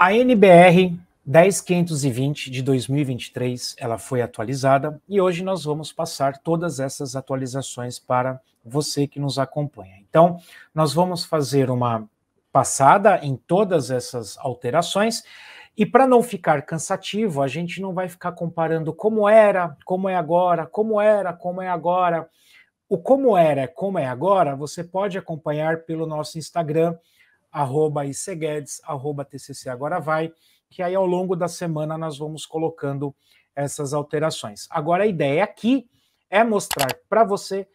A NBR 10520 de 2023, ela foi atualizada e hoje nós vamos passar todas essas atualizações para você que nos acompanha. Então, nós vamos fazer uma passada em todas essas alterações e para não ficar cansativo, a gente não vai ficar comparando como era, como é agora, como era, como é agora. O como era, como é agora, você pode acompanhar pelo nosso Instagram arroba ICGuedes, arroba TCC Agora Vai, que aí ao longo da semana nós vamos colocando essas alterações. Agora a ideia aqui é mostrar para você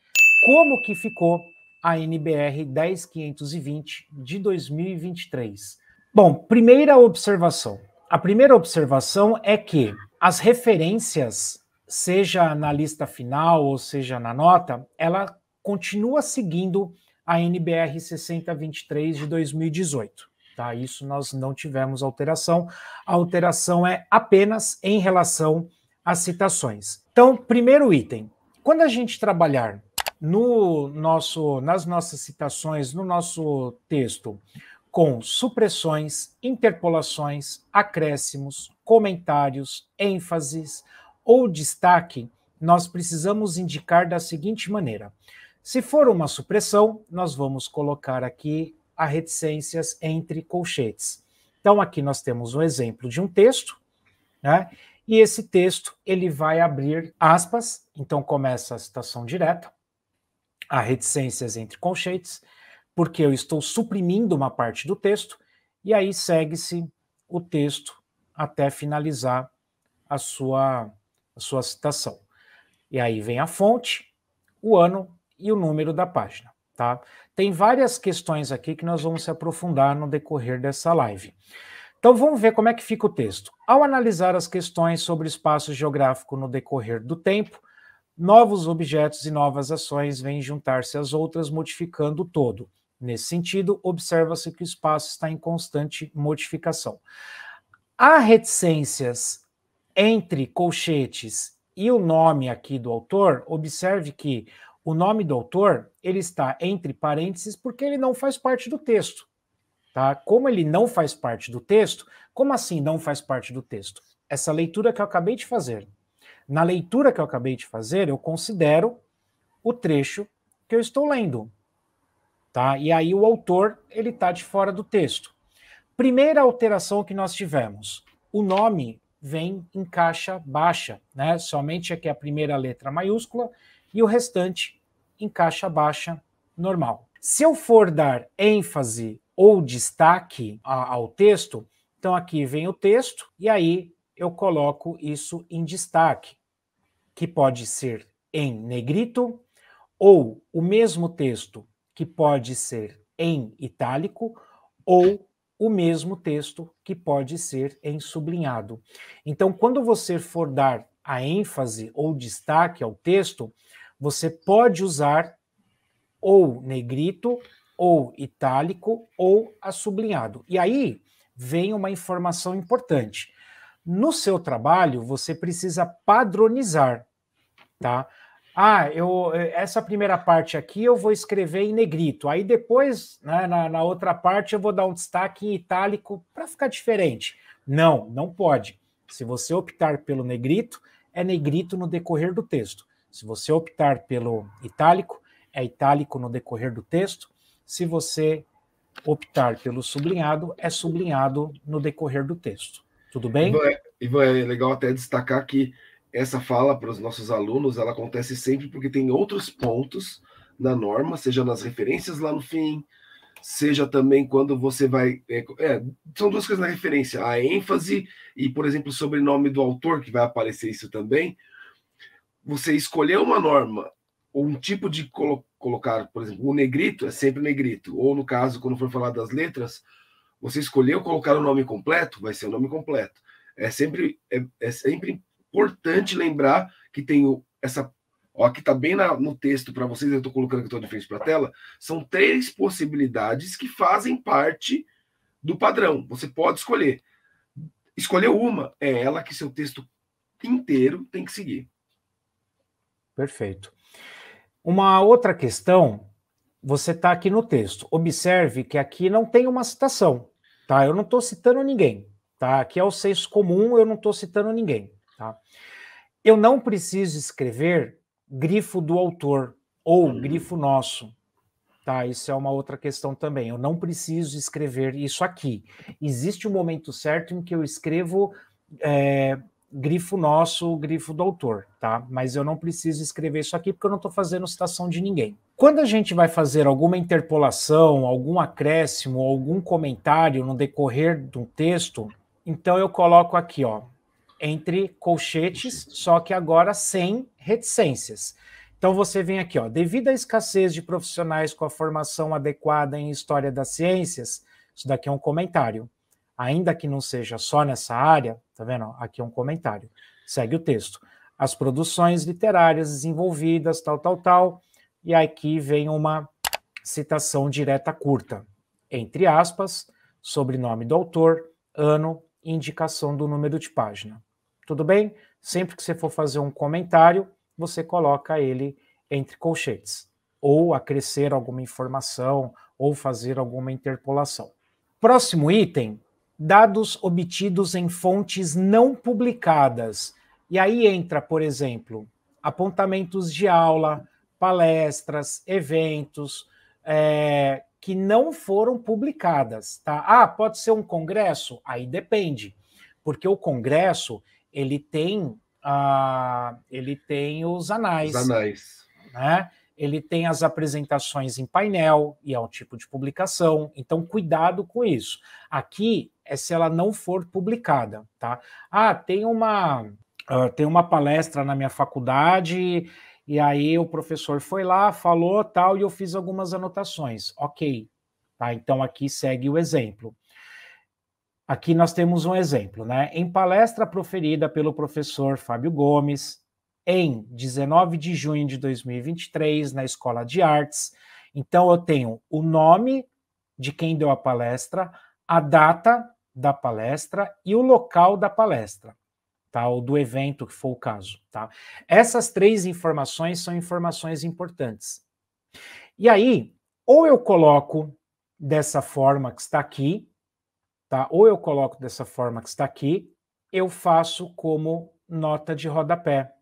como que ficou a NBR 10520 de 2023. Bom, primeira observação. A primeira observação é que as referências, seja na lista final ou seja na nota, ela continua seguindo a NBR 6023 de 2018. Tá? Isso nós não tivemos alteração. A alteração é apenas em relação às citações. Então, primeiro item. Quando a gente trabalhar no nosso, nas nossas citações, no nosso texto, com supressões, interpolações, acréscimos, comentários, ênfases ou destaque, nós precisamos indicar da seguinte maneira: se for uma supressão, nós vamos colocar aqui a reticências entre colchetes. Então, aqui nós temos um exemplo de um texto, né? E esse texto ele vai abrir aspas, então começa a citação direta, a reticências entre colchetes, porque eu estou suprimindo uma parte do texto, e aí segue-se o texto até finalizar a sua, a sua citação. E aí vem a fonte, o ano, e o número da página, tá? Tem várias questões aqui que nós vamos se aprofundar no decorrer dessa live. Então vamos ver como é que fica o texto. Ao analisar as questões sobre espaço geográfico no decorrer do tempo, novos objetos e novas ações vêm juntar-se às outras, modificando o todo. Nesse sentido, observa-se que o espaço está em constante modificação. Há reticências entre colchetes e o nome aqui do autor. Observe que o nome do autor, ele está entre parênteses porque ele não faz parte do texto. Tá? Como ele não faz parte do texto, como assim não faz parte do texto? Essa leitura que eu acabei de fazer. Na leitura que eu acabei de fazer, eu considero o trecho que eu estou lendo. Tá? E aí o autor, ele está de fora do texto. Primeira alteração que nós tivemos. O nome vem em caixa baixa, né? Somente aqui é é a primeira letra maiúscula e o restante em caixa baixa normal. Se eu for dar ênfase ou destaque ao texto, então aqui vem o texto e aí eu coloco isso em destaque, que pode ser em negrito ou o mesmo texto que pode ser em itálico ou o mesmo texto que pode ser em sublinhado. Então, quando você for dar a ênfase ou destaque ao texto, você pode usar ou negrito, ou itálico, ou assublinhado. sublinhado. E aí vem uma informação importante. No seu trabalho, você precisa padronizar, tá? Ah, eu, essa primeira parte aqui eu vou escrever em negrito. Aí depois, né, na, na outra parte, eu vou dar um destaque em itálico para ficar diferente. Não, não pode. Se você optar pelo negrito, é negrito no decorrer do texto. Se você optar pelo itálico, é itálico no decorrer do texto. Se você optar pelo sublinhado, é sublinhado no decorrer do texto. Tudo bem? Ivan, é, legal até destacar que essa fala para os nossos alunos, ela acontece sempre porque tem outros pontos na norma, seja nas referências lá no fim, seja também quando você vai. É, é, são duas coisas na referência: a ênfase e, por exemplo, o sobrenome do autor, que vai aparecer isso também, você escolher uma norma ou um tipo de colo colocar, por exemplo, o negrito é sempre negrito, ou no caso, quando for falar das letras, você escolheu colocar o nome completo, vai ser o nome completo. É sempre, é, é sempre importante lembrar que tem o, essa. Ó, aqui está bem na, no texto para vocês, eu estou colocando que estou de frente para a tela. São três possibilidades que fazem parte do padrão. Você pode escolher. Escolher uma, é ela que seu texto inteiro tem que seguir. Perfeito. Uma outra questão, você está aqui no texto. Observe que aqui não tem uma citação, tá? Eu não estou citando ninguém, tá? Aqui é o senso comum, eu não estou citando ninguém, tá? Eu não preciso escrever grifo do autor ou uhum. grifo nosso, tá? Isso é uma outra questão também. Eu não preciso escrever isso aqui. Existe um momento certo em que eu escrevo é, grifo nosso, grifo do autor, tá? Mas eu não preciso escrever isso aqui porque eu não estou fazendo citação de ninguém. Quando a gente vai fazer alguma interpolação, algum acréscimo, algum comentário no decorrer de um texto, então eu coloco aqui, ó, entre colchetes, só que agora sem reticências. Então você vem aqui, ó, devido à escassez de profissionais com a formação adequada em história das ciências, isso daqui é um comentário ainda que não seja só nessa área, tá vendo? Aqui é um comentário. Segue o texto. As produções literárias desenvolvidas, tal, tal, tal. E aqui vem uma citação direta curta, entre aspas, sobrenome do autor, ano, indicação do número de página. Tudo bem? Sempre que você for fazer um comentário, você coloca ele entre colchetes, ou acrescer alguma informação, ou fazer alguma interpolação. Próximo item dados obtidos em fontes não publicadas. E aí entra, por exemplo, apontamentos de aula, palestras, eventos é, que não foram publicadas, tá? Ah, pode ser um congresso? Aí depende, porque o congresso ele tem ah, ele tem os anais, os anais, né? ele tem as apresentações em painel, e é um tipo de publicação, então cuidado com isso. Aqui é se ela não for publicada, tá? Ah, tem uma, uh, tem uma palestra na minha faculdade, e aí o professor foi lá, falou tal, e eu fiz algumas anotações. Ok, tá? Então aqui segue o exemplo. Aqui nós temos um exemplo, né? Em palestra proferida pelo professor Fábio Gomes, em 19 de junho de 2023 na Escola de Artes. Então eu tenho o nome de quem deu a palestra, a data da palestra e o local da palestra, tá? Ou do evento que for o caso, tá? Essas três informações são informações importantes. E aí, ou eu coloco dessa forma que está aqui, tá? Ou eu coloco dessa forma que está aqui, eu faço como nota de rodapé.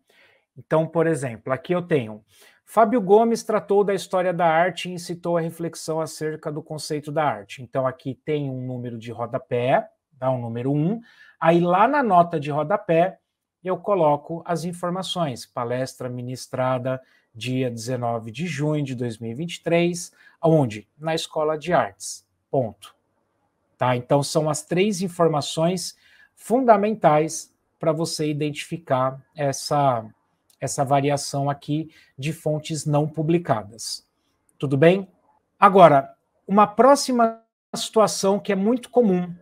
Então, por exemplo, aqui eu tenho. Fábio Gomes tratou da história da arte e incitou a reflexão acerca do conceito da arte. Então, aqui tem um número de rodapé, o um número 1. Um. Aí, lá na nota de rodapé, eu coloco as informações. Palestra ministrada dia 19 de junho de 2023, onde Na Escola de Artes. Ponto. Tá? Então são as três informações fundamentais para você identificar essa essa variação aqui de fontes não publicadas. Tudo bem? Agora, uma próxima situação que é muito comum,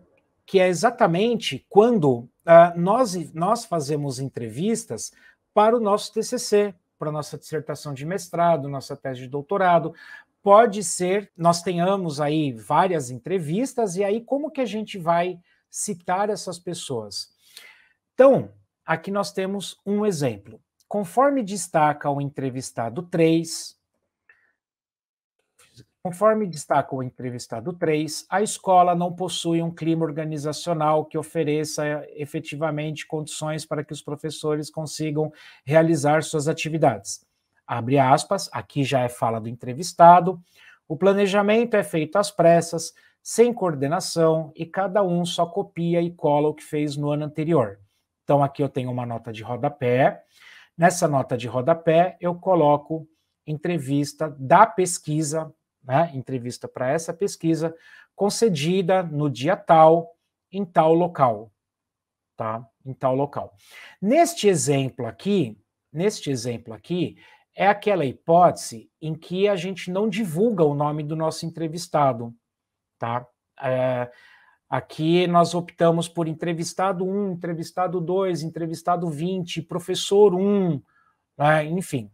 que é exatamente quando uh, nós, nós fazemos entrevistas para o nosso TCC, para a nossa dissertação de mestrado, nossa tese de doutorado. Pode ser, nós tenhamos aí várias entrevistas, e aí como que a gente vai citar essas pessoas? Então, aqui nós temos um exemplo conforme destaca o entrevistado 3, conforme destaca o entrevistado 3, a escola não possui um clima organizacional que ofereça eh, efetivamente condições para que os professores consigam realizar suas atividades. Abre aspas, aqui já é fala do entrevistado. O planejamento é feito às pressas, sem coordenação, e cada um só copia e cola o que fez no ano anterior. Então, aqui eu tenho uma nota de rodapé. Nessa nota de rodapé, eu coloco entrevista da pesquisa, né, entrevista para essa pesquisa, concedida no dia tal, em tal local. Tá? Em tal local. Neste exemplo aqui, neste exemplo aqui, é aquela hipótese em que a gente não divulga o nome do nosso entrevistado, tá? É, Aqui nós optamos por entrevistado 1, entrevistado 2, entrevistado 20, professor 1, né? enfim,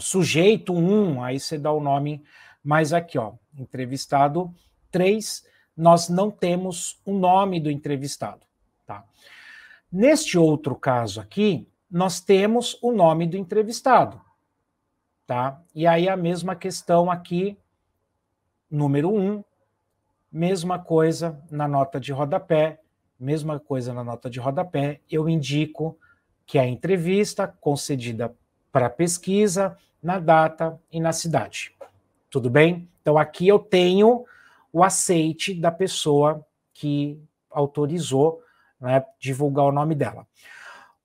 sujeito 1, aí você dá o nome, mas aqui, ó, entrevistado 3, nós não temos o nome do entrevistado, tá? Neste outro caso aqui, nós temos o nome do entrevistado, tá? E aí a mesma questão aqui, número 1, Mesma coisa na nota de rodapé, mesma coisa na nota de rodapé, eu indico que a entrevista concedida para pesquisa, na data e na cidade. Tudo bem? Então aqui eu tenho o aceite da pessoa que autorizou né, divulgar o nome dela.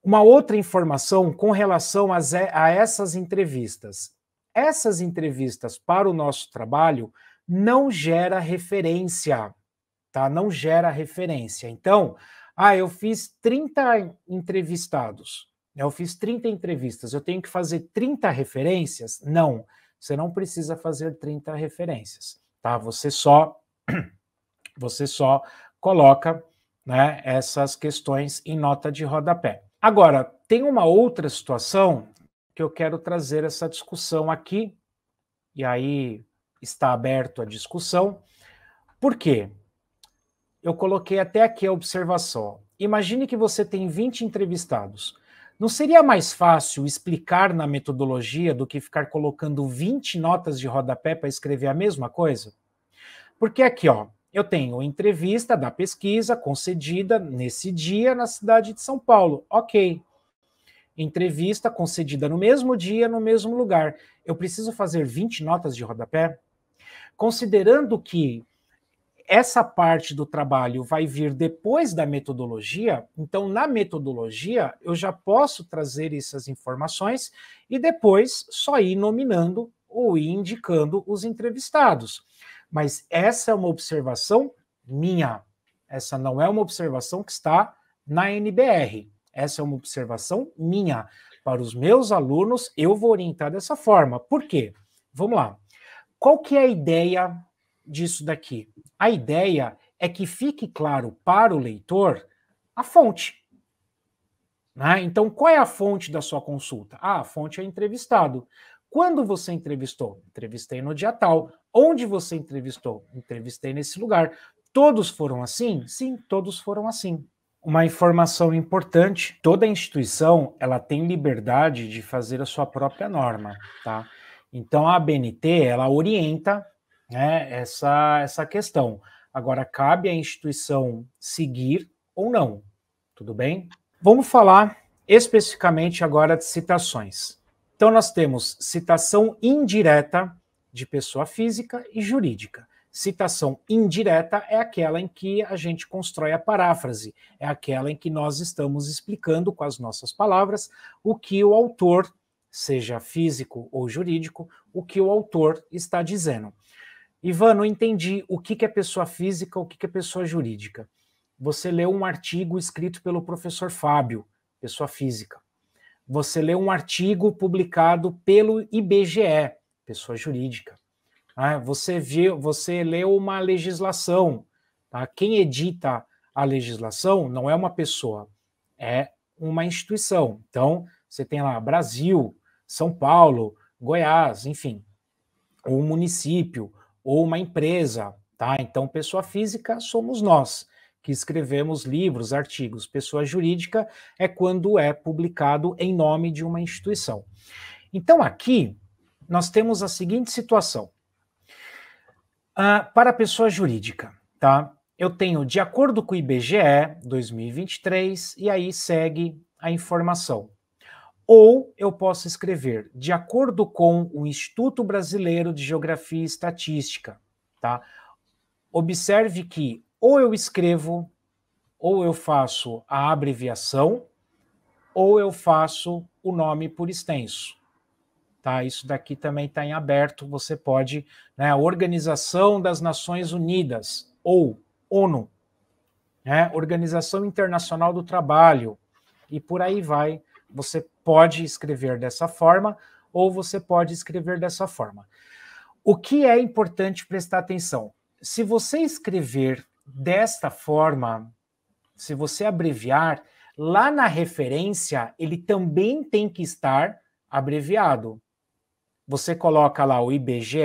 Uma outra informação com relação a, a essas entrevistas. Essas entrevistas para o nosso trabalho, não gera referência, tá? Não gera referência. Então, ah, eu fiz 30 entrevistados, eu fiz 30 entrevistas, eu tenho que fazer 30 referências? Não, você não precisa fazer 30 referências, tá? Você só você só coloca, né, essas questões em nota de rodapé. Agora, tem uma outra situação que eu quero trazer essa discussão aqui, e aí está aberto à discussão. Por quê? Eu coloquei até aqui a observação. Imagine que você tem 20 entrevistados. Não seria mais fácil explicar na metodologia do que ficar colocando 20 notas de rodapé para escrever a mesma coisa? Porque aqui, ó, eu tenho entrevista da pesquisa concedida nesse dia na cidade de São Paulo. Ok. Entrevista concedida no mesmo dia, no mesmo lugar. Eu preciso fazer 20 notas de rodapé? considerando que essa parte do trabalho vai vir depois da metodologia, então na metodologia eu já posso trazer essas informações e depois só ir nominando ou ir indicando os entrevistados. Mas essa é uma observação minha. Essa não é uma observação que está na NBR. Essa é uma observação minha. Para os meus alunos, eu vou orientar dessa forma. Por quê? Vamos lá. Qual que é a ideia disso daqui? A ideia é que fique claro para o leitor a fonte. Né? Então, qual é a fonte da sua consulta? Ah, a fonte é entrevistado. Quando você entrevistou? Entrevistei no dia tal. Onde você entrevistou? Entrevistei nesse lugar. Todos foram assim? Sim, todos foram assim. Uma informação importante: toda instituição ela tem liberdade de fazer a sua própria norma, tá? Então a ABNT ela orienta né, essa, essa questão. Agora cabe à instituição seguir ou não, tudo bem? Vamos falar especificamente agora de citações. Então nós temos citação indireta de pessoa física e jurídica. Citação indireta é aquela em que a gente constrói a paráfrase, é aquela em que nós estamos explicando com as nossas palavras o que o autor seja físico ou jurídico, o que o autor está dizendo. Ivan, não entendi o que, é pessoa física, o que, é pessoa jurídica. Você leu um artigo escrito pelo professor Fábio, pessoa física. Você leu um artigo publicado pelo IBGE, pessoa jurídica. Ah, você viu, você leu uma legislação. Tá? Quem edita a legislação não é uma pessoa, é uma instituição. Então, você tem lá Brasil, são Paulo, Goiás, enfim, ou um município, ou uma empresa, tá? Então, pessoa física somos nós que escrevemos livros, artigos. Pessoa jurídica é quando é publicado em nome de uma instituição. Então, aqui nós temos a seguinte situação. Ah, para a pessoa jurídica, tá? Eu tenho, de acordo com o IBGE 2023, e aí segue a informação. Ou eu posso escrever de acordo com o Instituto Brasileiro de Geografia e Estatística, tá? Observe que ou eu escrevo, ou eu faço a abreviação, ou eu faço o nome por extenso. Tá, isso daqui também está em aberto. Você pode, né, Organização das Nações Unidas ou ONU, né, Organização Internacional do Trabalho e por aí vai você pode escrever dessa forma ou você pode escrever dessa forma. O que é importante prestar atenção? Se você escrever desta forma, se você abreviar, lá na referência ele também tem que estar abreviado. Você coloca lá o IBGE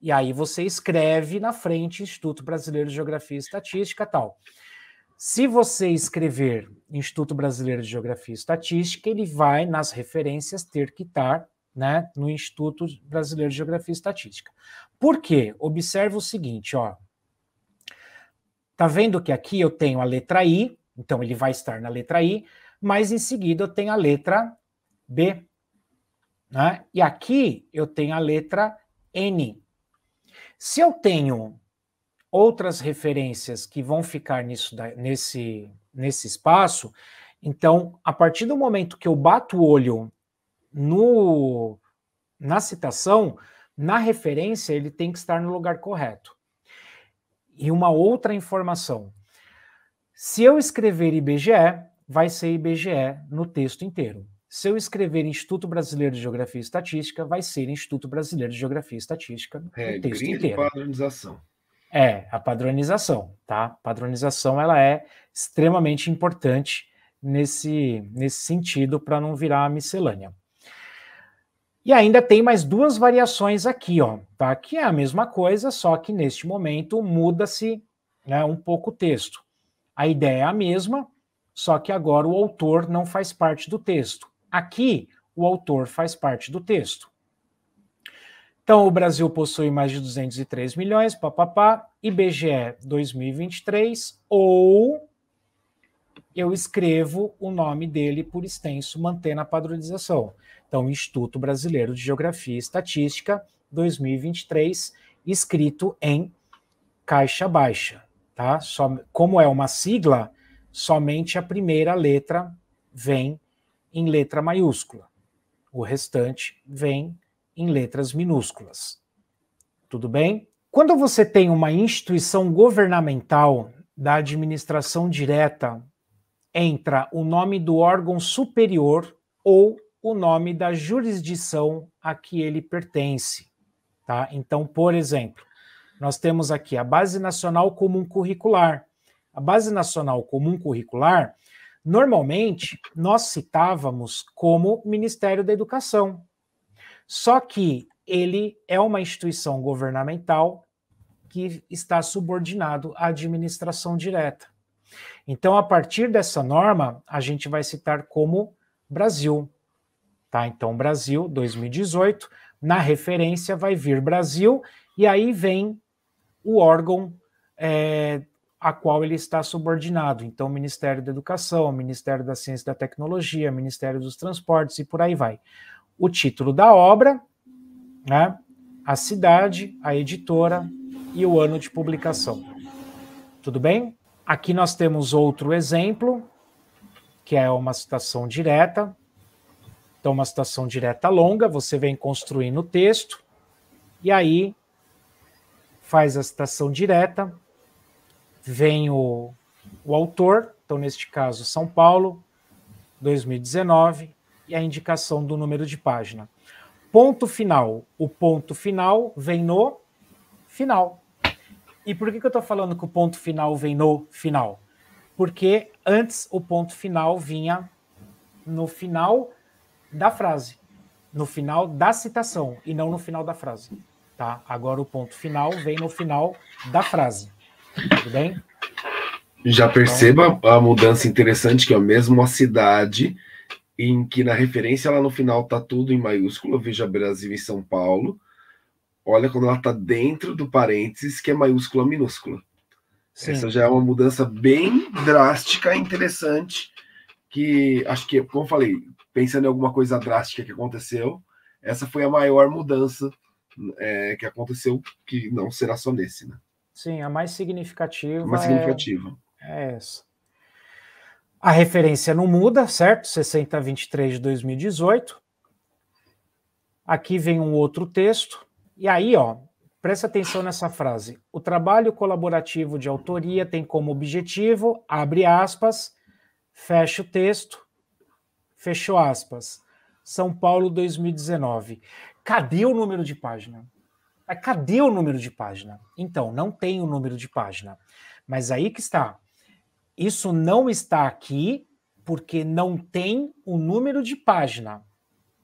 e aí você escreve na frente Instituto Brasileiro de Geografia e Estatística, tal. Se você escrever Instituto Brasileiro de Geografia e Estatística, ele vai nas referências ter que estar né, no Instituto Brasileiro de Geografia e Estatística. Por quê? Observa o seguinte, ó. Tá vendo que aqui eu tenho a letra I, então ele vai estar na letra I, mas em seguida eu tenho a letra B, né? E aqui eu tenho a letra N. Se eu tenho outras referências que vão ficar nisso, nesse, nesse espaço. Então, a partir do momento que eu bato o olho no, na citação, na referência, ele tem que estar no lugar correto. E uma outra informação. Se eu escrever IBGE, vai ser IBGE no texto inteiro. Se eu escrever Instituto Brasileiro de Geografia e Estatística, vai ser Instituto Brasileiro de Geografia e Estatística no é, texto inteiro. padronização. É, a padronização, tá? Padronização ela é extremamente importante nesse, nesse sentido para não virar miscelânea. E ainda tem mais duas variações aqui, ó, tá? Que é a mesma coisa, só que neste momento muda-se né, um pouco o texto. A ideia é a mesma, só que agora o autor não faz parte do texto. Aqui, o autor faz parte do texto. Então, o Brasil possui mais de 203 milhões, papapá, IBGE 2023, ou eu escrevo o nome dele por extenso, mantendo a padronização. Então, Instituto Brasileiro de Geografia e Estatística 2023, escrito em caixa baixa, tá? Só, como é uma sigla, somente a primeira letra vem em letra maiúscula. O restante vem em letras minúsculas. Tudo bem? Quando você tem uma instituição governamental da administração direta, entra o nome do órgão superior ou o nome da jurisdição a que ele pertence. Tá? Então, por exemplo, nós temos aqui a Base Nacional Comum Curricular. A Base Nacional Comum Curricular, normalmente, nós citávamos como Ministério da Educação, só que ele é uma instituição governamental que está subordinado à administração direta. Então, a partir dessa norma, a gente vai citar como Brasil. Tá? Então, Brasil 2018, na referência vai vir Brasil, e aí vem o órgão é, a qual ele está subordinado. Então, Ministério da Educação, Ministério da Ciência e da Tecnologia, Ministério dos Transportes e por aí vai o título da obra, né, a cidade, a editora e o ano de publicação. Tudo bem? Aqui nós temos outro exemplo, que é uma citação direta. Então, uma citação direta longa, você vem construindo o texto, e aí faz a citação direta, vem o, o autor, então neste caso São Paulo, 2019, e a indicação do número de página. Ponto final. O ponto final vem no final. E por que, que eu estou falando que o ponto final vem no final? Porque antes o ponto final vinha no final da frase, no final da citação e não no final da frase. Tá? Agora o ponto final vem no final da frase. Tudo bem? Já perceba então, a mudança interessante que é o mesmo a cidade em que na referência lá no final tá tudo em maiúsculo, veja Brasil e São Paulo. Olha quando ela tá dentro do parênteses, que é maiúscula minúscula. Sim. Essa já é uma mudança bem drástica e interessante, que acho que, como eu falei, pensando em alguma coisa drástica que aconteceu, essa foi a maior mudança é, que aconteceu, que não será só nesse, né? Sim, a mais significativa. A mais é significativa. É, é essa. A referência não muda, certo? 6023 de 2018. Aqui vem um outro texto. E aí, ó, presta atenção nessa frase. O trabalho colaborativo de autoria tem como objetivo, abre aspas, fecha o texto, fechou aspas. São Paulo 2019. Cadê o número de página? Cadê o número de página? Então, não tem o número de página. Mas aí que está. Isso não está aqui porque não tem o número de página,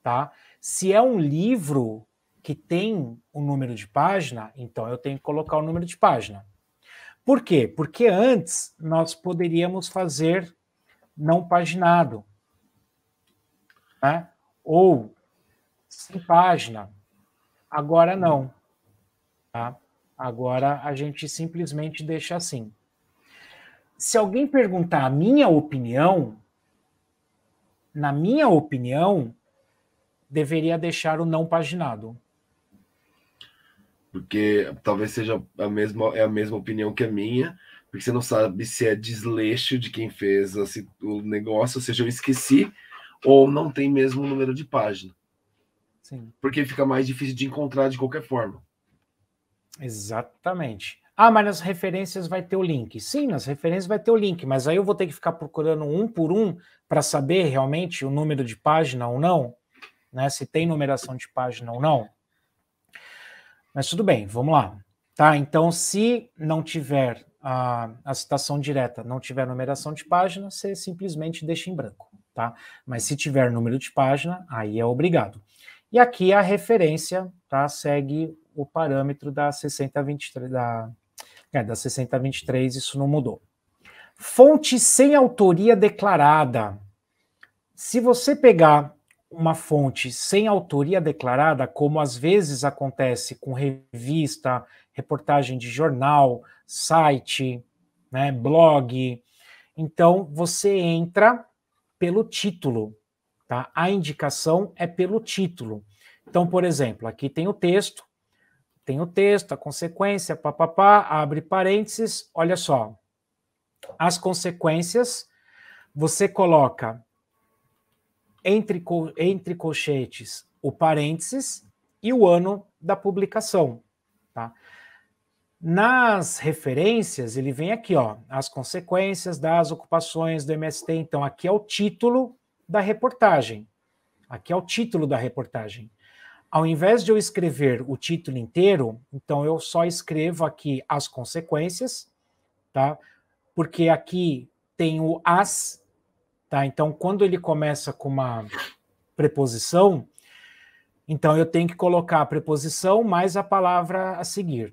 tá? Se é um livro que tem o um número de página, então eu tenho que colocar o número de página. Por quê? Porque antes nós poderíamos fazer não paginado, né? ou sem página. Agora não. Tá? Agora a gente simplesmente deixa assim se alguém perguntar a minha opinião, na minha opinião, deveria deixar o não paginado. Porque talvez seja a mesma, é a mesma opinião que a minha, porque você não sabe se é desleixo de quem fez assim, o negócio, ou seja, eu esqueci, ou não tem mesmo o número de página. Sim. Porque fica mais difícil de encontrar de qualquer forma. Exatamente. Ah, mas nas referências vai ter o link. Sim, nas referências vai ter o link, mas aí eu vou ter que ficar procurando um por um para saber realmente o número de página ou não, né? Se tem numeração de página ou não. Mas tudo bem, vamos lá. Tá? Então, se não tiver a, a citação direta, não tiver numeração de página, você simplesmente deixa em branco, tá? Mas se tiver número de página, aí é obrigado. E aqui a referência, tá? Segue o parâmetro da 6023 da é, da 6023 isso não mudou. Fonte sem autoria declarada. Se você pegar uma fonte sem autoria declarada, como às vezes acontece com revista, reportagem de jornal, site, né, blog, então você entra pelo título, tá? A indicação é pelo título. Então, por exemplo, aqui tem o texto, tem o texto, a consequência, papapá, abre parênteses, olha só. As consequências, você coloca entre, entre colchetes o parênteses e o ano da publicação. Tá? Nas referências, ele vem aqui, ó, as consequências das ocupações do MST. Então, aqui é o título da reportagem. Aqui é o título da reportagem. Ao invés de eu escrever o título inteiro, então eu só escrevo aqui as consequências, tá? Porque aqui tem o as, tá? Então quando ele começa com uma preposição, então eu tenho que colocar a preposição mais a palavra a seguir,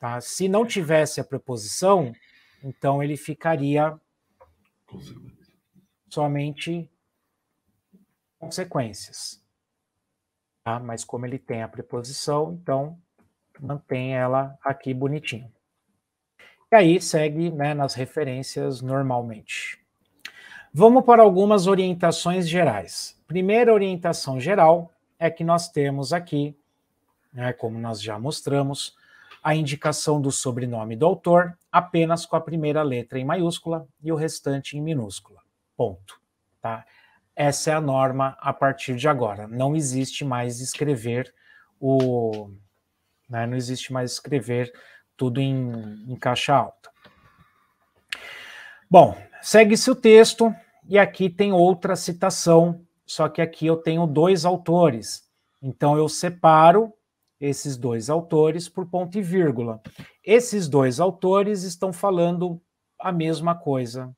tá? Se não tivesse a preposição, então ele ficaria somente consequências tá? mas como ele tem a preposição, então mantém ela aqui bonitinho. E aí segue né, nas referências normalmente. Vamos para algumas orientações gerais. Primeira orientação geral é que nós temos aqui, né, como nós já mostramos, a indicação do sobrenome do autor apenas com a primeira letra em maiúscula e o restante em minúscula. Ponto. Tá? essa é a norma a partir de agora. Não existe mais escrever o. Né, não existe mais escrever tudo em, em caixa alta. Bom, segue-se o texto, e aqui tem outra citação, só que aqui eu tenho dois autores. Então eu separo esses dois autores por ponto e vírgula. Esses dois autores estão falando a mesma coisa,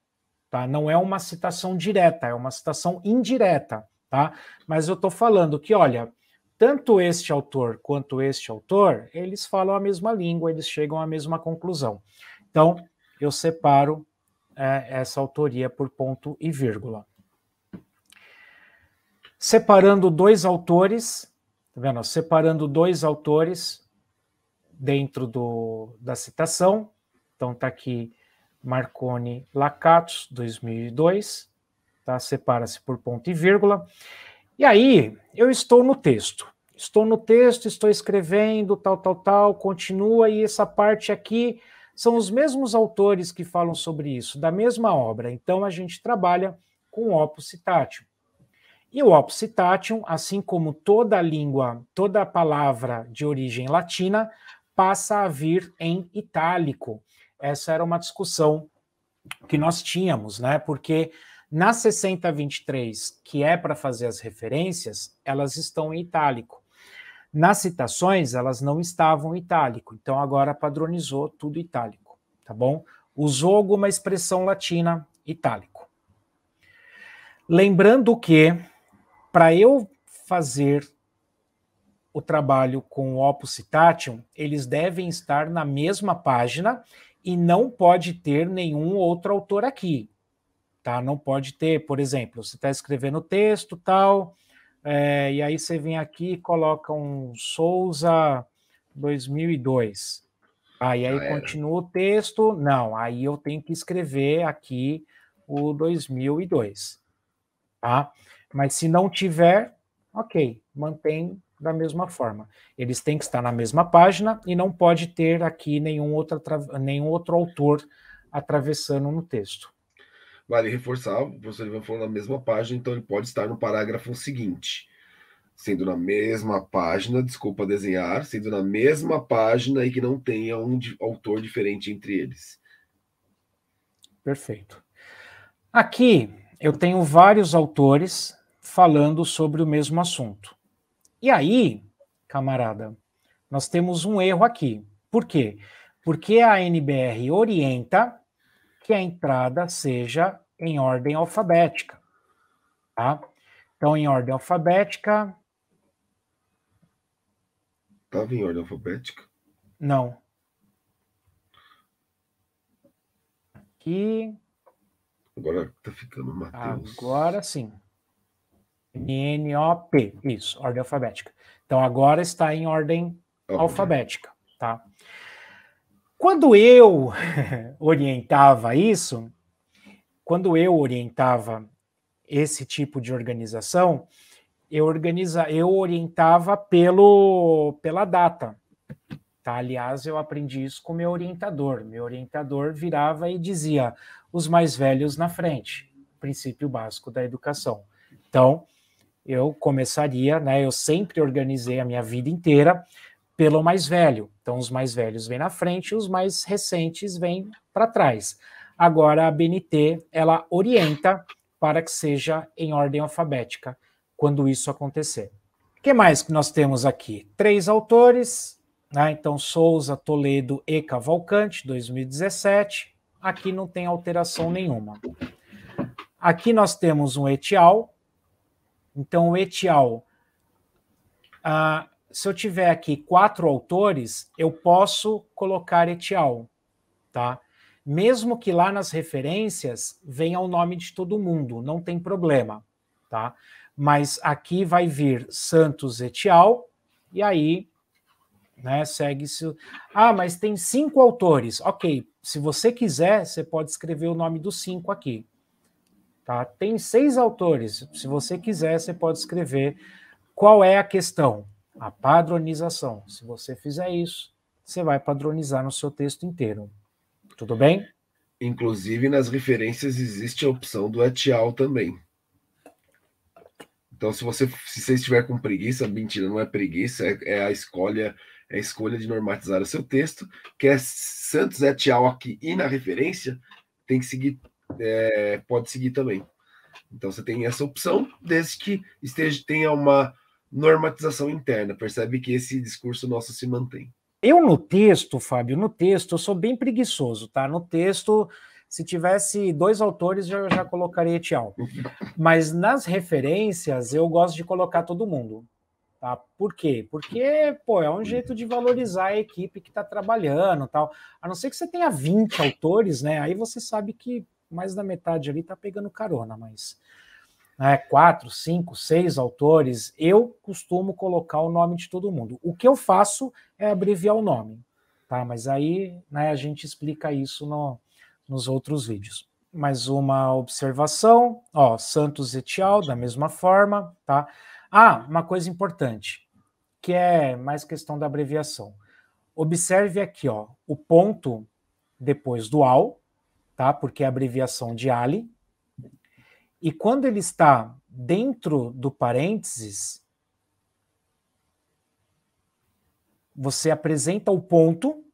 tá? Não é uma citação direta, é uma citação indireta, tá? Mas eu estou falando que, olha, tanto este autor quanto este autor, eles falam a mesma língua, eles chegam à mesma conclusão. Então, eu separo é, essa autoria por ponto e vírgula. Separando dois autores, tá vendo? Separando dois autores dentro do, da citação, então está aqui Marconi Lacatos, 2002, tá? separa-se por ponto e vírgula. E aí, eu estou no texto. Estou no texto, estou escrevendo, tal, tal, tal, continua, e essa parte aqui são os mesmos autores que falam sobre isso, da mesma obra. Então, a gente trabalha com o opus citatium. E o opus citatium, assim como toda língua, toda palavra de origem latina, passa a vir em itálico essa era uma discussão que nós tínhamos, né? Porque na 6023, que é para fazer as referências, elas estão em itálico. Nas citações, elas não estavam em itálico, então agora padronizou tudo itálico, tá bom? Usou alguma expressão latina, itálico. Lembrando que, para eu fazer o trabalho com o Opus Citatium, eles devem estar na mesma página e não pode ter nenhum outro autor aqui, tá? Não pode ter, por exemplo, você está escrevendo texto tal, é, e aí você vem aqui e coloca um Souza 2002. Aí, aí continua o texto, não, aí eu tenho que escrever aqui o 2002, tá? Mas se não tiver, ok, mantém da mesma forma. Eles têm que estar na mesma página e não pode ter aqui nenhum outro, nenhum outro autor atravessando no texto. Vale reforçar, o professor Ivan falou na mesma página, então ele pode estar no parágrafo seguinte. Sendo na mesma página, desculpa desenhar, sendo na mesma página e que não tenha um autor diferente entre eles. Perfeito. Aqui eu tenho vários autores falando sobre o mesmo assunto. E aí, camarada, nós temos um erro aqui. Por quê? Porque a NBR orienta que a entrada seja em ordem alfabética. Tá? Então, em ordem alfabética. Estava em ordem alfabética? Não. Aqui. Agora está ficando Matheus. Agora sim. N O P isso, ordem alfabética. Então agora está em ordem oh, alfabética, tá? Quando eu orientava isso, quando eu orientava esse tipo de organização, eu organiza, eu orientava pelo pela data. Tá? Aliás, eu aprendi isso com meu orientador. Meu orientador virava e dizia: os mais velhos na frente, princípio básico da educação. Então, eu começaria, né? Eu sempre organizei a minha vida inteira pelo mais velho. Então, os mais velhos vêm na frente, os mais recentes vêm para trás. Agora, a BNT, ela orienta para que seja em ordem alfabética quando isso acontecer. O que mais que nós temos aqui? Três autores, né? Então, Souza, Toledo e Cavalcante, 2017. Aqui não tem alteração nenhuma. Aqui nós temos um etial, então, etial. Ah, se eu tiver aqui quatro autores, eu posso colocar etial, tá? Mesmo que lá nas referências venha o nome de todo mundo, não tem problema, tá? Mas aqui vai vir Santos etial, e aí né, Segue-se. Ah, mas tem cinco autores. Ok, se você quiser, você pode escrever o nome dos cinco aqui, Tá? Tem seis autores. Se você quiser, você pode escrever qual é a questão, a padronização. Se você fizer isso, você vai padronizar no seu texto inteiro. Tudo bem? Inclusive, nas referências existe a opção do et al. também. Então, se você, se você estiver com preguiça, mentira, não é preguiça, é, é a escolha é a escolha de normatizar o seu texto, quer é Santos al aqui e na referência, tem que seguir é, pode seguir também. Então você tem essa opção, desde que esteja tenha uma normatização interna. Percebe que esse discurso nosso se mantém. Eu no texto, Fábio, no texto, eu sou bem preguiçoso, tá? No texto, se tivesse dois autores, eu já colocaria tchau. Mas nas referências, eu gosto de colocar todo mundo. Tá? Por quê? Porque, pô, é um jeito de valorizar a equipe que está trabalhando tal. A não ser que você tenha 20 autores, né? Aí você sabe que mais da metade ali está pegando carona, mas né, quatro, cinco, seis autores, eu costumo colocar o nome de todo mundo. O que eu faço é abreviar o nome, tá? Mas aí né, a gente explica isso no, nos outros vídeos. Mais uma observação, ó, Santos et al., da mesma forma, tá? Ah, uma coisa importante, que é mais questão da abreviação. Observe aqui, ó, o ponto depois do al, tá? Porque é a abreviação de ali. E quando ele está dentro do parênteses, você apresenta o ponto,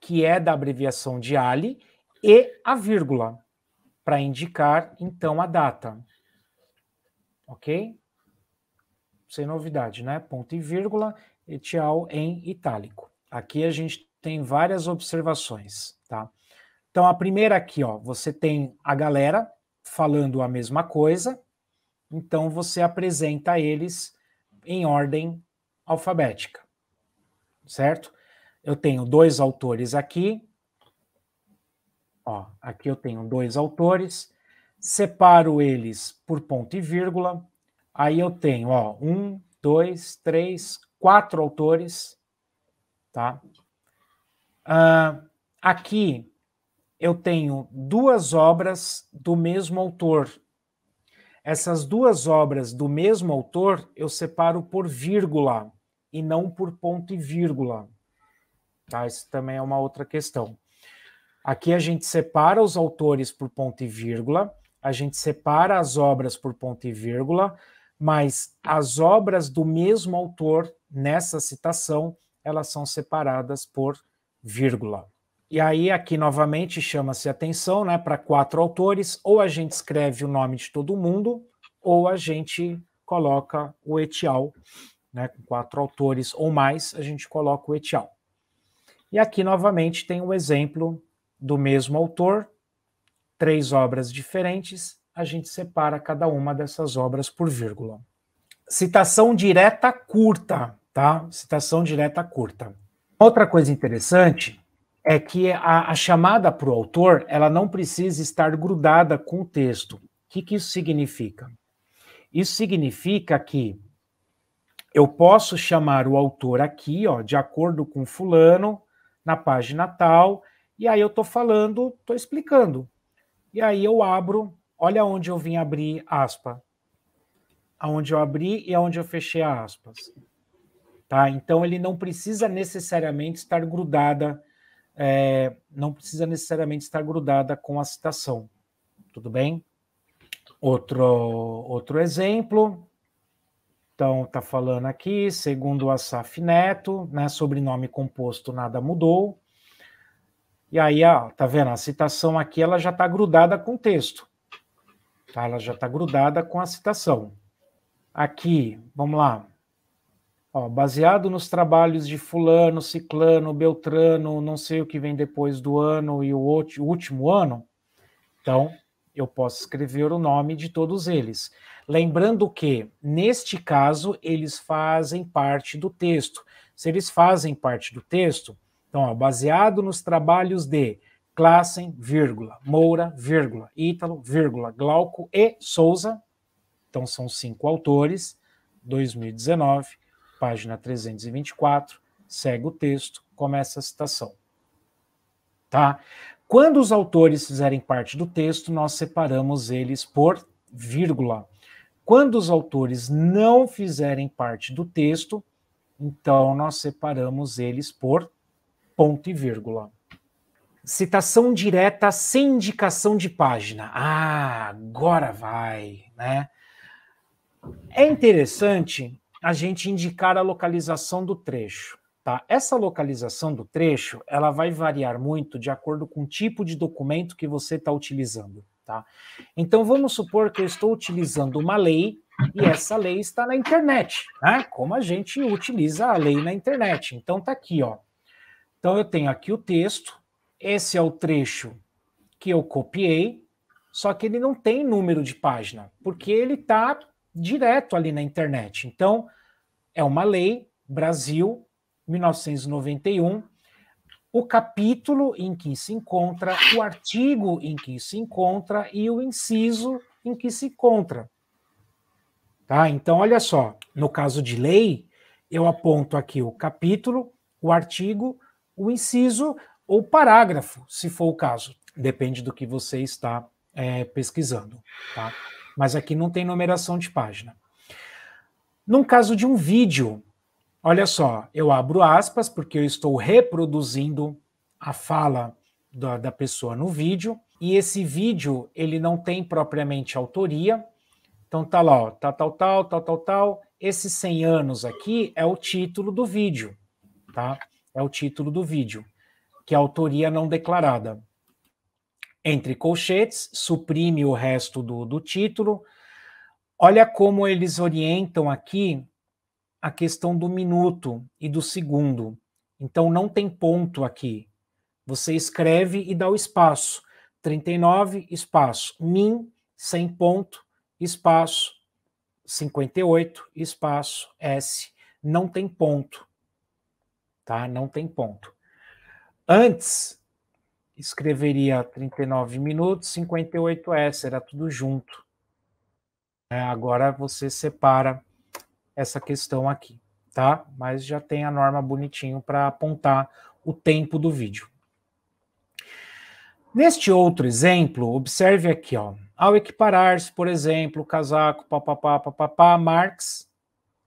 que é da abreviação de ali, e a vírgula, para indicar então a data. Ok? Sem novidade, né? Ponto e vírgula, e tchau em itálico. Aqui a gente tem várias observações, tá? Então, a primeira aqui, ó, você tem a galera falando a mesma coisa, então você apresenta eles em ordem alfabética, certo? Eu tenho dois autores aqui, ó, aqui eu tenho dois autores, separo eles por ponto e vírgula, aí eu tenho, ó, um, dois, três, quatro autores, tá? Uh, aqui eu tenho duas obras do mesmo autor. Essas duas obras do mesmo autor eu separo por vírgula e não por ponto e vírgula. Tá? Isso também é uma outra questão. Aqui a gente separa os autores por ponto e vírgula, a gente separa as obras por ponto e vírgula, mas as obras do mesmo autor nessa citação, elas são separadas por vírgula. E aí, aqui novamente chama-se atenção né, para quatro autores: ou a gente escreve o nome de todo mundo, ou a gente coloca o etial. Né, com quatro autores ou mais, a gente coloca o etial. E aqui novamente tem o um exemplo do mesmo autor, três obras diferentes, a gente separa cada uma dessas obras por vírgula. Citação direta curta, tá? Citação direta curta. Outra coisa interessante é que a, a chamada para o autor ela não precisa estar grudada com o texto. O que, que isso significa? Isso significa que eu posso chamar o autor aqui, ó, de acordo com fulano, na página tal, e aí eu estou falando, estou explicando. E aí eu abro, olha onde eu vim abrir aspa. Aonde eu abri e aonde eu fechei aspas. Tá? Então ele não precisa necessariamente estar grudada é, não precisa necessariamente estar grudada com a citação. Tudo bem? Outro, outro exemplo. Então, está falando aqui, segundo o Asaf Neto, né, sobrenome composto nada mudou. E aí, ó, tá vendo? A citação aqui ela já está grudada com o texto. Tá? Ela já está grudada com a citação. Aqui, vamos lá. Ó, baseado nos trabalhos de fulano, ciclano, beltrano, não sei o que vem depois do ano e o último ano, então eu posso escrever o nome de todos eles. Lembrando que, neste caso, eles fazem parte do texto. Se eles fazem parte do texto, então, ó, baseado nos trabalhos de Classen, vírgula, Moura, vírgula, Ítalo, vírgula, Glauco e Souza, então são cinco autores, 2019, página 324, segue o texto, começa a citação. Tá? Quando os autores fizerem parte do texto, nós separamos eles por vírgula. Quando os autores não fizerem parte do texto, então nós separamos eles por ponto e vírgula. Citação direta sem indicação de página. Ah, agora vai, né? É interessante a gente indicar a localização do trecho. Tá? Essa localização do trecho ela vai variar muito de acordo com o tipo de documento que você está utilizando. Tá? Então vamos supor que eu estou utilizando uma lei e essa lei está na internet, né? Como a gente utiliza a lei na internet. Então tá aqui, ó. Então eu tenho aqui o texto, esse é o trecho que eu copiei, só que ele não tem número de página, porque ele está direto ali na internet. Então, é uma lei, Brasil, 1991, o capítulo em que se encontra, o artigo em que se encontra e o inciso em que se encontra. Tá? Então, olha só, no caso de lei, eu aponto aqui o capítulo, o artigo, o inciso ou parágrafo, se for o caso. Depende do que você está é, pesquisando. Tá? mas aqui não tem numeração de página. Num caso de um vídeo, olha só, eu abro aspas porque eu estou reproduzindo a fala da, da pessoa no vídeo, e esse vídeo ele não tem propriamente autoria. Então tá lá, ó, tá tal tal tal tal tal. Esses 100 anos aqui é o título do vídeo, tá? É o título do vídeo, que é autoria não declarada entre colchetes, suprime o resto do, do título. Olha como eles orientam aqui a questão do minuto e do segundo. Então não tem ponto aqui. Você escreve e dá o espaço. 39, espaço. Min, sem ponto, espaço. 58, espaço. S, não tem ponto. Tá? Não tem ponto. Antes, escreveria 39 minutos, 58 S, era tudo junto. É, agora você separa essa questão aqui, tá? Mas já tem a norma bonitinho para apontar o tempo do vídeo. Neste outro exemplo, observe aqui, ó, ao equiparar-se, por exemplo, casaco papapá, papapá, Marx,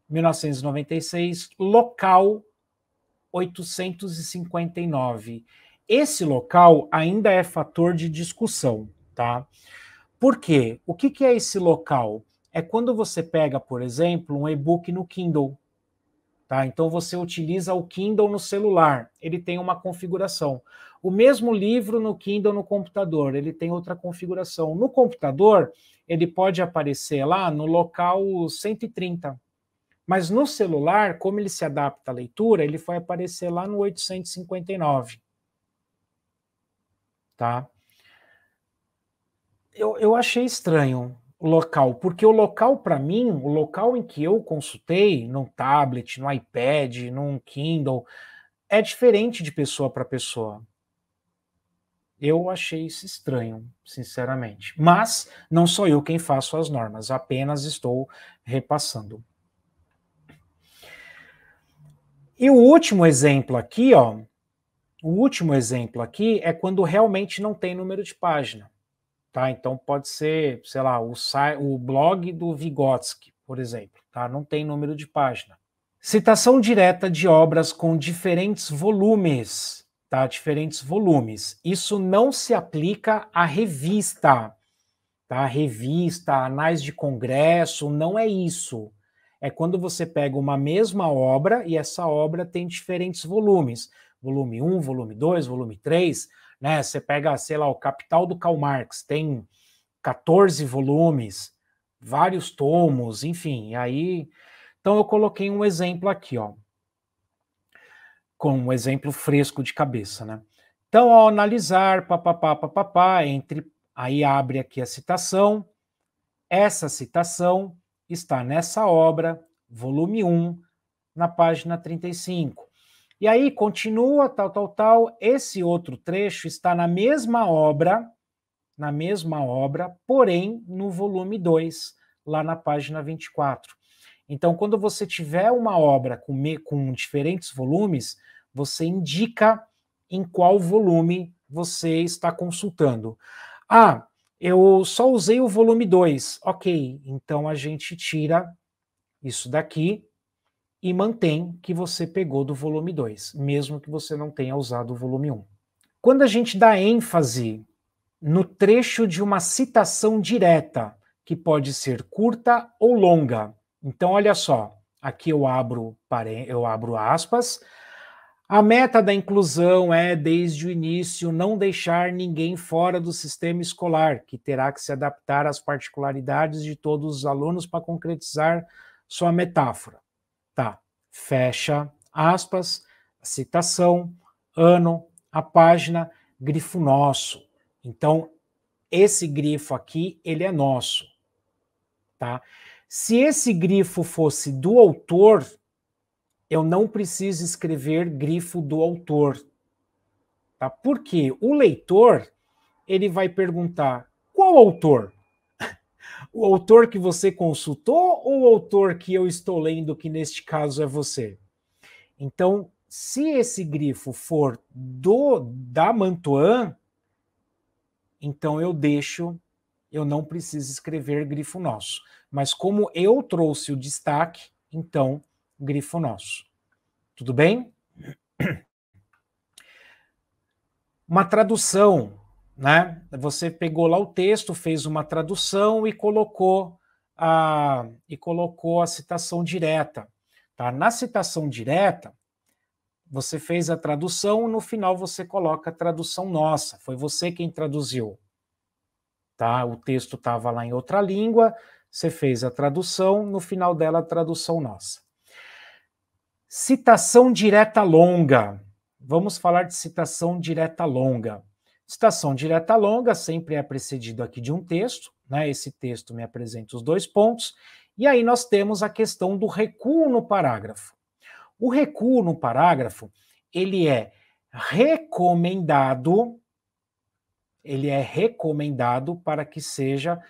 1996, local 859. Esse local ainda é fator de discussão, tá? Por quê? O que, que é esse local? É quando você pega, por exemplo, um e-book no Kindle, Tá? Então você utiliza o Kindle no celular, ele tem uma configuração. O mesmo livro no Kindle no computador, ele tem outra configuração. No computador, ele pode aparecer lá no local 130. Mas no celular, como ele se adapta à leitura, ele vai aparecer lá no 859 tá? Eu, eu achei estranho o local, porque o local para mim, o local em que eu consultei, num tablet, no iPad, num Kindle, é diferente de pessoa para pessoa. Eu achei isso estranho, sinceramente. Mas não sou eu quem faço as normas, apenas estou repassando. E o último exemplo aqui, ó, o último exemplo aqui é quando realmente não tem número de página. Tá? Então pode ser, sei lá, o, o blog do Vygotsky, por exemplo, tá? não tem número de página. Citação direta de obras com diferentes volumes, tá? Diferentes volumes. Isso não se aplica à revista, tá? Revista, anais de congresso, não é isso. É quando você pega uma mesma obra e essa obra tem diferentes volumes volume 1, volume 2, volume 3, né? Você pega, sei lá, o Capital do Karl Marx, tem 14 volumes, vários tomos, enfim, aí então eu coloquei um exemplo aqui, ó. Com um exemplo fresco de cabeça, né? Então, ao analisar, papapá, papapá, entre aí abre aqui a citação. Essa citação está nessa obra, volume 1, na página 35. E aí continua, tal, tal, tal. Esse outro trecho está na mesma obra, na mesma obra, porém no volume 2, lá na página 24. Então, quando você tiver uma obra com, com diferentes volumes, você indica em qual volume você está consultando. Ah, eu só usei o volume 2. Ok, então a gente tira isso daqui e mantém que você pegou do volume 2, mesmo que você não tenha usado o volume 1. Um. Quando a gente dá ênfase no trecho de uma citação direta, que pode ser curta ou longa. Então, olha só, aqui eu abro, eu abro aspas. A meta da inclusão é, desde o início, não deixar ninguém fora do sistema escolar, que terá que se adaptar às particularidades de todos os alunos para concretizar sua metáfora. Tá. Fecha aspas, citação, ano, a página, grifo nosso. Então, esse grifo aqui, ele é nosso. Tá? Se esse grifo fosse do autor, eu não preciso escrever grifo do autor. Tá? Porque o leitor, ele vai perguntar qual autor? o autor que você consultou ou o autor que eu estou lendo, que neste caso é você? Então, se esse grifo for do da Mantuan, então eu deixo, eu não preciso escrever grifo nosso. Mas como eu trouxe o destaque, então grifo nosso. Tudo bem? Uma tradução né? Você pegou lá o texto, fez uma tradução e colocou a, e colocou a citação direta. Tá? Na citação direta, você fez a tradução, no final você coloca a tradução nossa. Foi você quem traduziu. Tá? O texto estava lá em outra língua, você fez a tradução, no final dela a tradução nossa. Citação direta longa. Vamos falar de citação direta longa. Citação direta longa sempre é precedido aqui de um texto, né? Esse texto me apresenta os dois pontos. E aí nós temos a questão do recuo no parágrafo. O recuo no parágrafo, ele é recomendado, ele é recomendado para que seja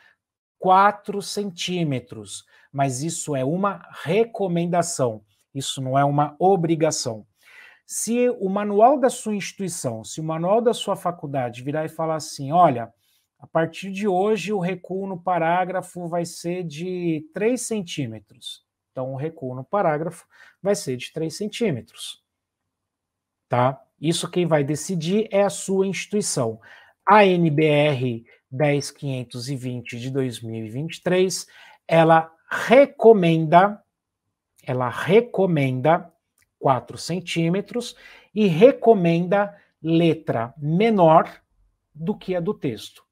4 centímetros, mas isso é uma recomendação, isso não é uma obrigação se o manual da sua instituição, se o manual da sua faculdade virar e falar assim: olha, a partir de hoje o recuo no parágrafo vai ser de 3 centímetros. Então, o recuo no parágrafo vai ser de 3 centímetros. Tá? Isso quem vai decidir é a sua instituição. A NBR 10520 de 2023, ela recomenda, ela recomenda 4 centímetros e recomenda letra menor do que a do texto.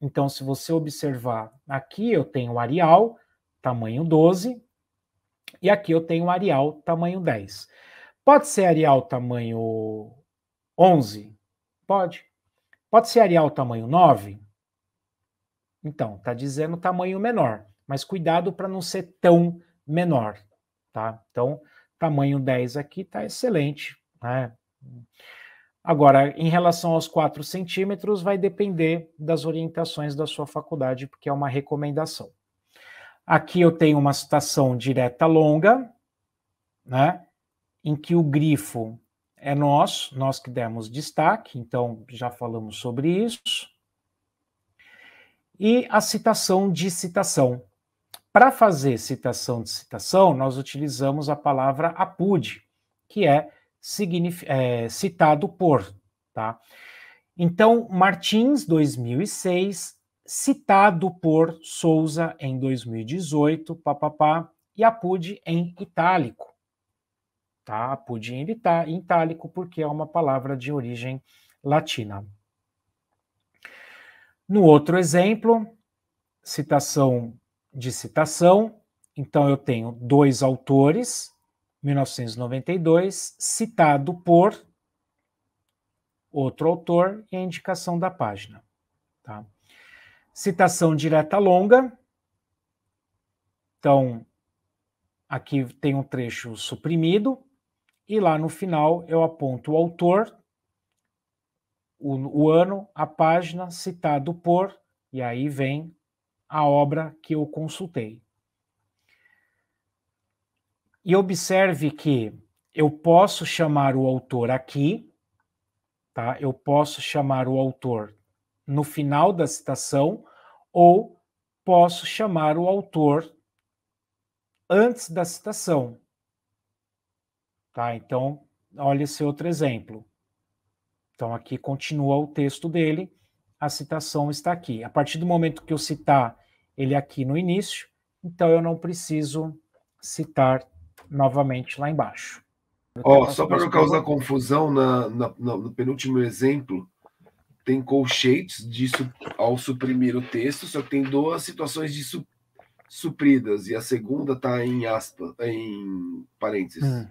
Então, se você observar aqui, eu tenho Arial, tamanho 12, e aqui eu tenho Arial, tamanho 10. Pode ser Arial, tamanho 11? Pode. Pode ser Arial, tamanho 9? Então, está dizendo tamanho menor, mas cuidado para não ser tão menor, tá? Então, tamanho 10 aqui está excelente. Né? Agora, em relação aos 4 centímetros, vai depender das orientações da sua faculdade, porque é uma recomendação. Aqui eu tenho uma citação direta longa, né, em que o grifo é nós, nós que demos destaque, então já falamos sobre isso. E a citação de citação, para fazer citação de citação, nós utilizamos a palavra apud, que é, é citado por, tá? Então, Martins, 2006, citado por Souza em 2018, papapá, e apud em itálico, tá? Apud em itálico, porque é uma palavra de origem latina. No outro exemplo, citação de citação, então eu tenho dois autores, 1992, citado por outro autor e a indicação da página. Tá? Citação direta longa. Então, aqui tem um trecho suprimido, e lá no final eu aponto o autor, o, o ano, a página, citado por, e aí vem a obra que eu consultei. E observe que eu posso chamar o autor aqui, tá? Eu posso chamar o autor no final da citação ou posso chamar o autor antes da citação. Tá? Então, olha esse outro exemplo. Então, aqui continua o texto dele, a citação está aqui. A partir do momento que eu citar ele é aqui no início, então eu não preciso citar novamente lá embaixo. Ó, oh, só para não causar confusão, na, na, no penúltimo exemplo, tem colchetes disso ao suprimir o texto, só que tem duas situações de su, supridas, e a segunda está em aspas, em parênteses. Hum.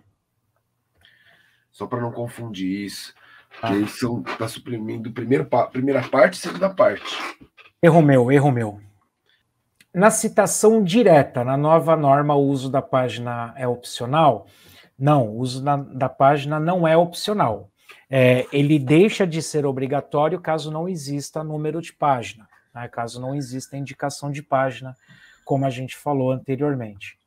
Só para não confundir isso. Ah. Tá. Que são tá suprimindo primeiro, primeira parte e segunda parte. Erro meu, erro meu. Na citação direta, na nova norma, o uso da página é opcional? Não, o uso da, da página não é opcional. É, ele deixa de ser obrigatório caso não exista número de página, né? caso não exista indicação de página, como a gente falou anteriormente.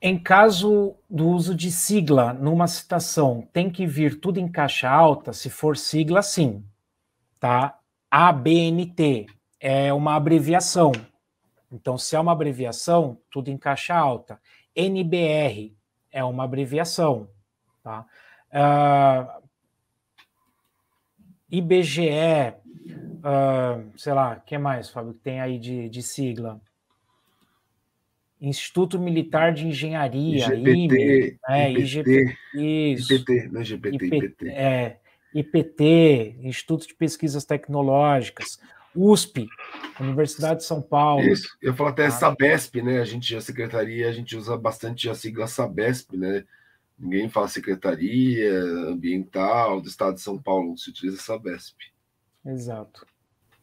Em caso do uso de sigla numa citação, tem que vir tudo em caixa alta? Se for sigla, sim. Tá? ABNT é uma abreviação, então, se é uma abreviação, tudo em caixa alta. NBR é uma abreviação, tá? Uh, ah, IBGE, uh, ah, sei lá, o que mais, Fábio, que tem aí de, de sigla? Instituto Militar de Engenharia, IGPT, IME, né? isso, IPT, não é IPT, IPT. É, IPT, Instituto de Pesquisas Tecnológicas. USP, Universidade de São Paulo. Isso, eu falo até ah, Sabesp, né? A gente, a secretaria, a gente usa bastante a sigla Sabesp, né? Ninguém fala secretaria ambiental do Estado de São Paulo, se utiliza Sabesp. Exato.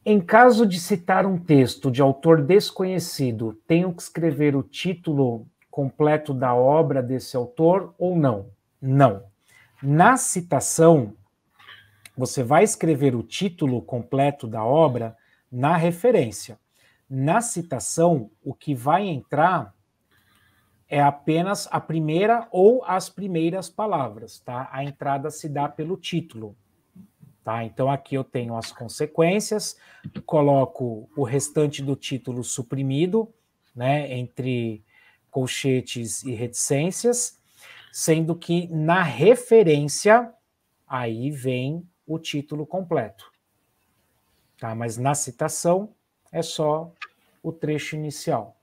Em caso de citar um texto de autor desconhecido, tenho que escrever o título completo da obra desse autor ou não? Não. Na citação, você vai escrever o título completo da obra na referência. Na citação, o que vai entrar é apenas a primeira ou as primeiras palavras, tá? A entrada se dá pelo título. Tá? Então aqui eu tenho as consequências, coloco o restante do título suprimido, né, entre colchetes e reticências, sendo que na referência aí vem o título completo. Tá? Mas na citação é só o trecho inicial.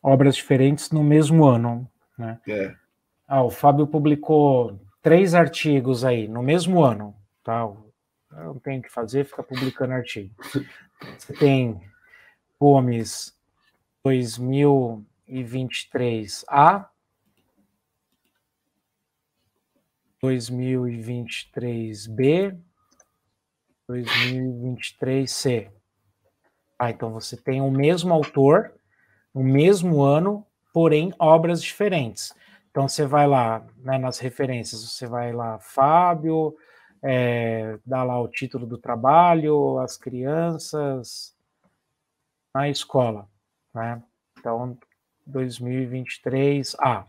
Obras diferentes no mesmo ano. Né? É. Ah, o Fábio publicou três artigos aí no mesmo ano. Tá? Não tem o que fazer, fica publicando artigo. Você tem Gomes 2023A, 2023B, 2023C. Ah, então você tem o mesmo autor, o mesmo ano, porém obras diferentes. Então você vai lá né, nas referências, você vai lá, Fábio, é, dá lá o título do trabalho, as crianças, na escola. Né? Então, 2023A.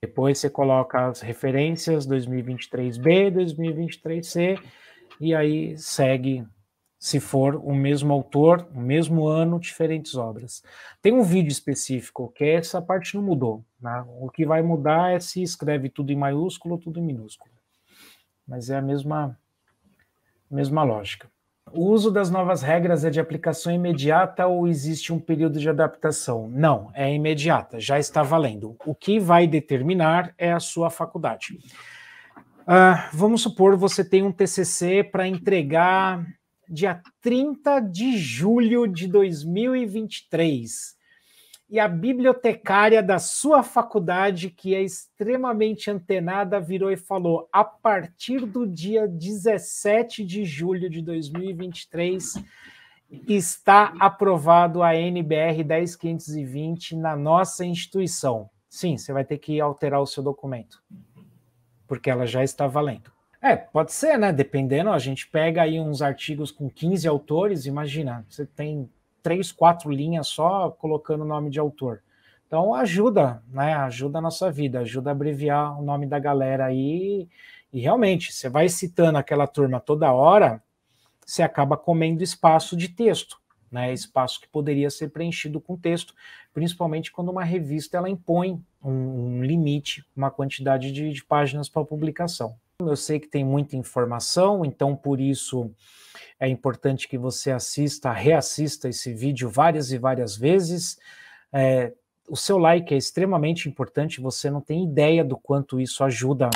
depois você coloca as referências 2023B, 2023C e aí segue, se for o mesmo autor, o mesmo ano, diferentes obras. Tem um vídeo específico que é essa parte não mudou. Né? O que vai mudar é se escreve tudo em maiúsculo ou tudo em minúsculo. Mas é a mesma, mesma lógica. O uso das novas regras é de aplicação imediata ou existe um período de adaptação? Não, é imediata, já está valendo. O que vai determinar é a sua faculdade. Ah, vamos supor você tem um TCC para entregar dia 30 de julho de 2023. E a bibliotecária da sua faculdade, que é extremamente antenada, virou e falou: a partir do dia 17 de julho de 2023, está aprovado a NBR 10520 na nossa instituição. Sim, você vai ter que alterar o seu documento porque ela já está valendo. É, pode ser, né? Dependendo, a gente pega aí uns artigos com 15 autores, imagina, você tem três, quatro linhas só colocando o nome de autor. Então ajuda, né? Ajuda a nossa vida, ajuda a abreviar o nome da galera aí. E realmente, você vai citando aquela turma toda hora, você acaba comendo espaço de texto, né? Espaço que poderia ser preenchido com texto, principalmente quando uma revista ela impõe um, um limite, uma quantidade de, de páginas para publicação. Eu sei que tem muita informação, então por isso é importante que você assista, reassista esse vídeo várias e várias vezes. É, o seu like é extremamente importante, você não tem ideia do quanto isso ajuda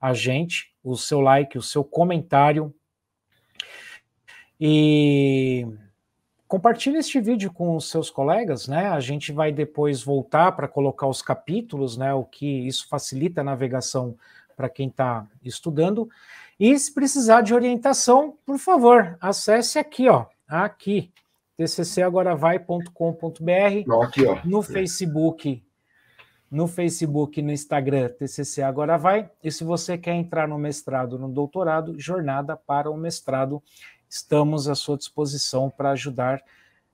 a gente, o seu like, o seu comentário. E compartilhe este vídeo com os seus colegas, né? A gente vai depois voltar para colocar os capítulos, né? O que isso facilita a navegação para quem está estudando. E se precisar de orientação, por favor, acesse aqui, ó, aqui, tccagoravai.com.br, no Facebook, no Facebook, no Instagram, TCC Agora Vai. E se você quer entrar no mestrado, no doutorado, jornada para o mestrado estamos à sua disposição para ajudar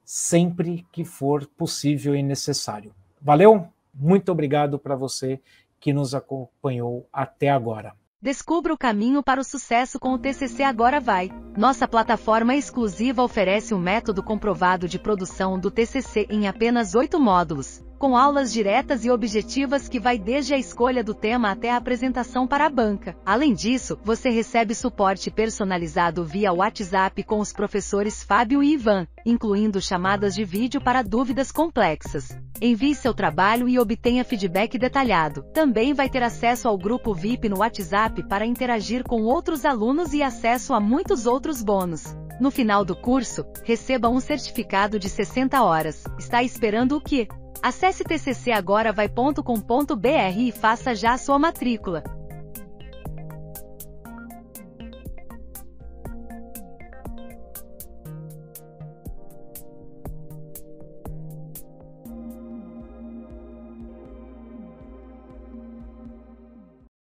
sempre que for possível e necessário. Valeu? Muito obrigado para você que nos acompanhou até agora. Descubra o caminho para o sucesso com o TCC Agora Vai. Nossa plataforma exclusiva oferece um método comprovado de produção do TCC em apenas oito módulos com aulas diretas e objetivas que vai desde a escolha do tema até a apresentação para a banca. Além disso, você recebe suporte personalizado via WhatsApp com os professores Fábio e Ivan, incluindo chamadas de vídeo para dúvidas complexas. Envie seu trabalho e obtenha feedback detalhado. Também vai ter acesso ao grupo VIP no WhatsApp para interagir com outros alunos e acesso a muitos outros bônus. No final do curso, receba um certificado de 60 horas. Está esperando o quê? Acesse tccagora.vai.com.br e faça já a sua matrícula.